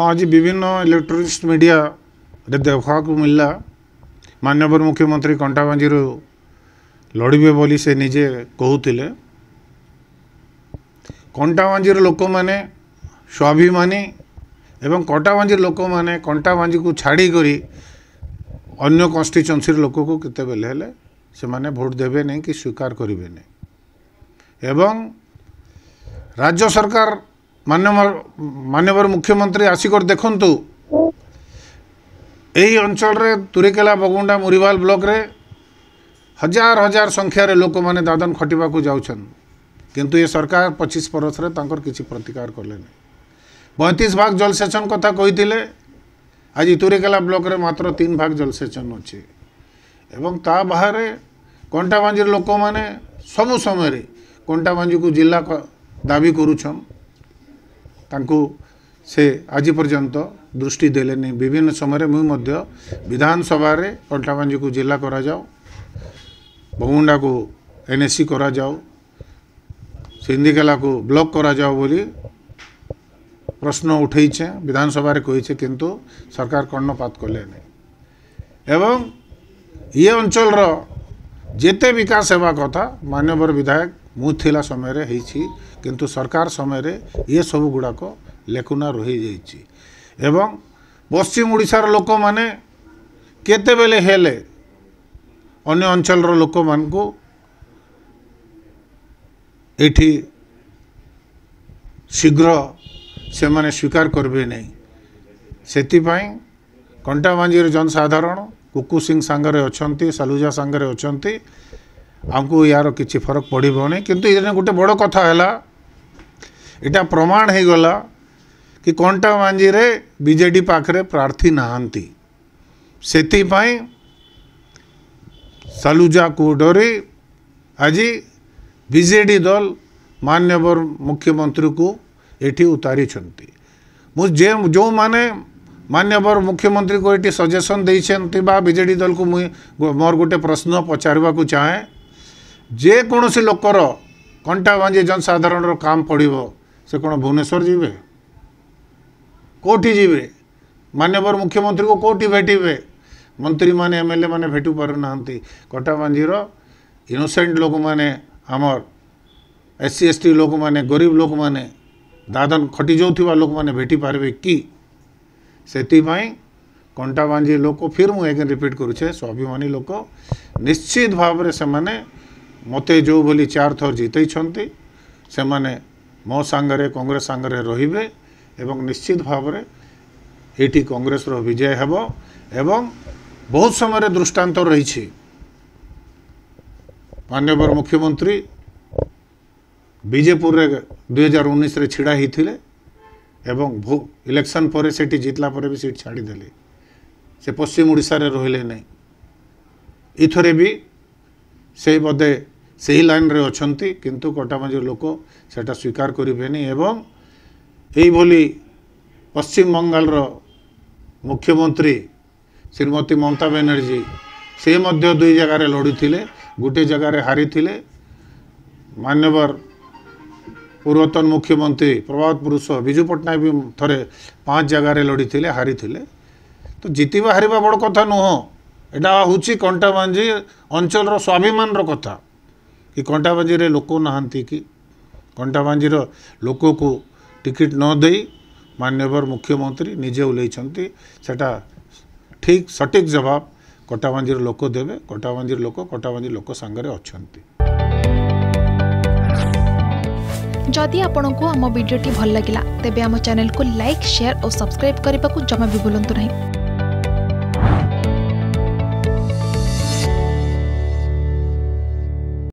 हाँ जी विभिन्न electronics media देखा मिलला मानवर मुख्यमंत्री कंटाबाजी लड़बे बोली से निजे कहते कंटाबाजी लोक मैंने स्वाभिमानी एवं कटाबाजी लोक मैंने कंटाबाजी को छाड़िक अन्य कन्स्टिट्युएन्सी लोक को केतबले से भोट देवे नहीं कि स्वीकार करेंगे नहीं राज्य सरकार ମାନ୍ୟବର ମାନ୍ୟବର ମୁଖ୍ୟମନ୍ତ୍ରୀ ଆସିକରି ଦେଖନ୍ତୁ ଏହି ଅଞ୍ଚଳରେ ତୁରିକେଲା ବଗୁଣ୍ଡା ମୁରିବାଲ ବ୍ଲକରେ ହଜାର ହଜାର ସଂଖ୍ୟାରେ ଲୋକମାନେ ଦାଦନ ଖଟିବାକୁ ଯାଉଛନ୍ତି କିନ୍ତୁ ଏ ସରକାର ପଚିଶ ବରଷରେ ତାଙ୍କର କିଛି ପ୍ରତିକାର କଲେନି ପଇଁତିରିଶ ଭାଗ ଜଳସେଚନ କଥା କହିଥିଲେ ଆଜି ତୁରିକେଲା ବ୍ଲକରେ ମାତ୍ର ତିନି ଭାଗ ଜଳସେଚନ ଅଛି ଏବଂ ତା ବାହାରେ କଣ୍ଟାବାଞ୍ଜିର ଲୋକମାନେ ସବୁ ସମୟରେ କଣ୍ଟାବାଞ୍ଜିକୁ ଜିଲ୍ଲା ଦାବି କରୁଛନ୍ ତାଙ୍କୁ ସେ ଆଜି ପର୍ଯ୍ୟନ୍ତ ଦୃଷ୍ଟି ଦେଲେନି ବିଭିନ୍ନ ସମୟରେ ମୁଁ ମଧ୍ୟ ବିଧାନସଭାରେ ଅଣ୍ଟାବାଞ୍ଜିକୁ ଜିଲ୍ଲା କରାଯାଉ ବମୁଣ୍ଡାକୁ ଏନ୍ଏସି କରାଯାଉ ସିନ୍ଦିକେଲାକୁ ବ୍ଲକ୍ କରାଯାଉ ବୋଲି ପ୍ରଶ୍ନ ଉଠେଇଛେ ବିଧାନସଭାରେ କହିଛେ କିନ୍ତୁ ସରକାର କର୍ଣ୍ଣପାତ କଲେନି ଏବଂ ଇଏ ଅଞ୍ଚଳର ଯେତେ ବିକାଶ ହେବା କଥା ମାନ୍ୟବର ବିଧାୟକ ମୁଁ ଥିଲା ସମୟରେ ହେଇଛି କିନ୍ତୁ ସରକାର ସମୟରେ ଏସବୁ ଗୁଡ଼ାକ ଲେଖୁନା ରହିଯାଇଛି ଏବଂ ପଶ୍ଚିମ ଓଡ଼ିଶାର ଲୋକମାନେ କେତେବେଳେ ହେଲେ ଅନ୍ୟ ଅଞ୍ଚଳର ଲୋକମାନଙ୍କୁ ଏଇଠି ଶୀଘ୍ର ସେମାନେ ସ୍ୱୀକାର କରିବେ ନାହିଁ ସେଥିପାଇଁ କଣ୍ଟାମାଞ୍ଜିର ଜନସାଧାରଣ କୁକୁ ସିଂ ସାଙ୍ଗରେ ଅଛନ୍ତି ସାଲୁଜା ସାଙ୍ଗରେ ଅଛନ୍ତି ଆମକୁ ୟାର କିଛି ଫରକ ପଡ଼ିବନି କିନ୍ତୁ ଏଇଟା ଗୋଟେ ବଡ଼ କଥା ହେଲା ଏଇଟା ପ୍ରମାଣ ହେଇଗଲା କି କଣ୍ଟା ମାଞ୍ଜିରେ ବିଜେଡ଼ି ପାଖରେ ପ୍ରାର୍ଥୀ ନାହାନ୍ତି ସେଥିପାଇଁ ସାଲୁଜାକୁ ଡରି ଆଜି ବିଜେଡ଼ି ଦଳ ମାନ୍ୟବର ମୁଖ୍ୟମନ୍ତ୍ରୀକୁ ଏଠି ଉତାରିଛନ୍ତି ମୁଁ ଯେ ଯେଉଁମାନେ ମାନ୍ୟବର ମୁଖ୍ୟମନ୍ତ୍ରୀକୁ ଏଠି ସଜେସନ୍ ଦେଇଛନ୍ତି ବା ବିଜେଡ଼ି ଦଳକୁ ମୁଁ ମୋର ଗୋଟେ ପ୍ରଶ୍ନ ପଚାରିବାକୁ ଚାହେଁ ଯେକୌଣସି ଲୋକର କଣ୍ଟା ଭାଙ୍ଗି ଜନସାଧାରଣର କାମ ପଡ଼ିବ ସେ କ'ଣ ଭୁବନେଶ୍ୱର ଯିବେ କେଉଁଠି ଯିବେ ମାନ୍ୟବର ମୁଖ୍ୟମନ୍ତ୍ରୀକୁ କେଉଁଠି ଭେଟିବେ ମନ୍ତ୍ରୀମାନେ ଏମ୍ ଏଲ୍ ଏ ମାନେ ଭେଟି ପାରୁନାହାନ୍ତି କଟାବାଞ୍ଜିର ଇନୋସେଣ୍ଟ ଲୋକମାନେ ଆମର ଏସ୍ ସି ଏସ୍ ଟି ଲୋକମାନେ ଗରିବ ଲୋକମାନେ ଦାଦନ ଖଟି ଯାଉଥିବା ଲୋକମାନେ ଭେଟି ପାରିବେ କି ସେଥିପାଇଁ କଣ୍ଟାବାଞ୍ଜି ଲୋକ ଫିର୍ ମୁଁ ଆଜ୍ଞା ରିପିଟ୍ କରୁଛେ ସ୍ୱାଭିମାନୀ ଲୋକ ନିଶ୍ଚିତ ଭାବରେ ସେମାନେ ମୋତେ ଯେଉଁଭଳି ଚାରି ଥର ଜିତେଇଛନ୍ତି ସେମାନେ ମୋ ସାଙ୍ଗରେ କଂଗ୍ରେସ ସାଙ୍ଗରେ ରହିବେ ଏବଂ ନିଶ୍ଚିତ ଭାବରେ ଏଇଠି କଂଗ୍ରେସର ବିଜୟ ହେବ ଏବଂ ବହୁତ ସମୟରେ ଦୃଷ୍ଟାନ୍ତ ରହିଛି ମାନ୍ୟବର ମୁଖ୍ୟମନ୍ତ୍ରୀ ବିଜେପୁରରେ ଦୁଇହଜାର ଉଣେଇଶରେ ଛିଡ଼ା ହେଇଥିଲେ ଏବଂ ଇଲେକ୍ସନ୍ ପରେ ସେଠି ଜିତିଲା ପରେ ବି ସିଟ୍ ଛାଡ଼ିଦେଲେ ସେ ପଶ୍ଚିମ ଓଡ଼ିଶାରେ ରହିଲେ ନାହିଁ ଏଥରେ ବି ସେ ବୋଧେ ସେହି ଲାଇନ୍ରେ ଅଛନ୍ତି କିନ୍ତୁ କଟାମଞ୍ଜି ଲୋକ ସେଟା ସ୍ୱୀକାର କରିବେନି ଏବଂ ଏଇଭଳି ପଶ୍ଚିମବଙ୍ଗାଲର ମୁଖ୍ୟମନ୍ତ୍ରୀ ଶ୍ରୀମତୀ ମମତା ବାନାର୍ଜୀ ସେ ମଧ୍ୟ ଦୁଇ ଜାଗାରେ ଲଢ଼ିଥିଲେ ଗୋଟିଏ ଜାଗାରେ ହାରିଥିଲେ ମାନ୍ୟବର ପୂର୍ବତନ ମୁଖ୍ୟମନ୍ତ୍ରୀ ପ୍ରଭାତ ପୁରୁଷ ବିଜୁ ପଟ୍ଟନାୟକ ବି ଥରେ ପାଞ୍ଚ ଜାଗାରେ ଲଢ଼ିଥିଲେ ହାରିଥିଲେ ତ ଜିତିବା ହାରିବା ବଡ଼ କଥା ନୁହଁ ଏଇଟା ହେଉଛି କଣ୍ଟାବାଞ୍ଜି ଅଞ୍ଚଳର ସ୍ୱାଭିମାନର କଥା କି କଣ୍ଟାବାଞ୍ଜିରେ ଲୋକ ନାହାନ୍ତି କି କଣ୍ଟାବାଞ୍ଜିର ଲୋକକୁ ଟିକେଟ୍ ନ ଦେଇ ମାନ୍ୟବର ମୁଖ୍ୟମନ୍ତ୍ରୀ ନିଜେ ଓହ୍ଲେଇଛନ୍ତି ସେଟା ଠିକ୍ ସଠିକ୍ ଜବାବ କଟାବାଞ୍ଜିର ଲୋକ ଦେବେ କଟାବାଞ୍ଜିର ଲୋକ କଟାବାଞ୍ଜି ଲୋକ ସାଙ୍ଗରେ ଅଛନ୍ତି ଯଦି ଆପଣଙ୍କୁ ଆମ ଭିଡ଼ିଓଟି ଭଲ ଲାଗିଲା ତେବେ ଆମ ଚ୍ୟାନେଲକୁ ଲାଇକ୍ ସେୟାର ଓ ସବସ୍କ୍ରାଇବ୍ କରିବାକୁ ଜମା ବି ଭୁଲନ୍ତୁ ନାହିଁ